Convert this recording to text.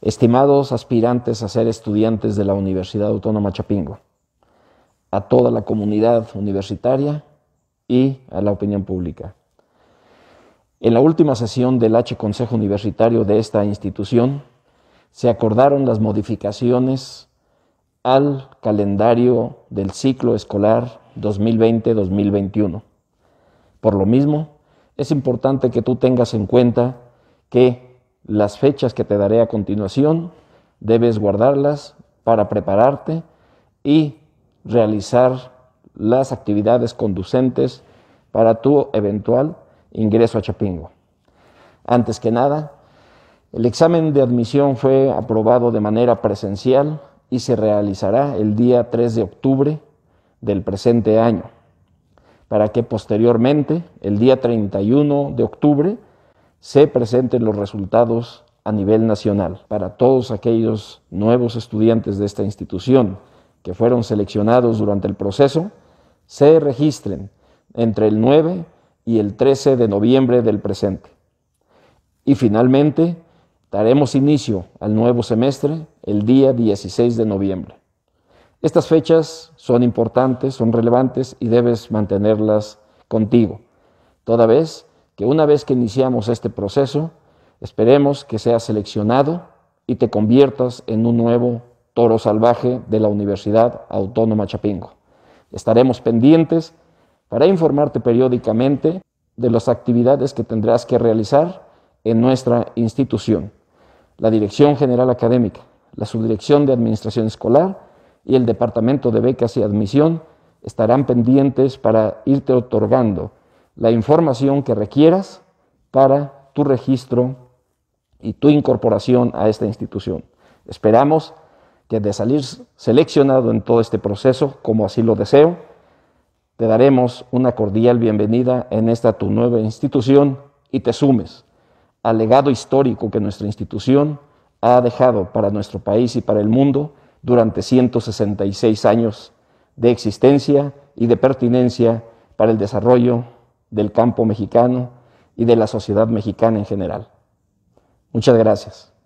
Estimados aspirantes a ser estudiantes de la Universidad Autónoma Chapingo, a toda la comunidad universitaria y a la opinión pública. En la última sesión del H Consejo Universitario de esta institución, se acordaron las modificaciones al calendario del ciclo escolar 2020-2021. Por lo mismo, es importante que tú tengas en cuenta que las fechas que te daré a continuación debes guardarlas para prepararte y realizar las actividades conducentes para tu eventual ingreso a Chapingo. Antes que nada, el examen de admisión fue aprobado de manera presencial y se realizará el día 3 de octubre del presente año, para que posteriormente, el día 31 de octubre, se presenten los resultados a nivel nacional para todos aquellos nuevos estudiantes de esta institución que fueron seleccionados durante el proceso, se registren entre el 9 y el 13 de noviembre del presente. Y finalmente, daremos inicio al nuevo semestre el día 16 de noviembre. Estas fechas son importantes, son relevantes y debes mantenerlas contigo, toda vez que una vez que iniciamos este proceso, esperemos que seas seleccionado y te conviertas en un nuevo toro salvaje de la Universidad Autónoma Chapingo. Estaremos pendientes para informarte periódicamente de las actividades que tendrás que realizar en nuestra institución, la Dirección General Académica, la Subdirección de Administración Escolar y el Departamento de Becas y Admisión estarán pendientes para irte otorgando la información que requieras para tu registro y tu incorporación a esta institución. Esperamos que de salir seleccionado en todo este proceso, como así lo deseo, te daremos una cordial bienvenida en esta tu nueva institución y te sumes al legado histórico que nuestra institución ha dejado para nuestro país y para el mundo durante 166 años de existencia y de pertinencia para el desarrollo del campo mexicano y de la sociedad mexicana en general. Muchas gracias.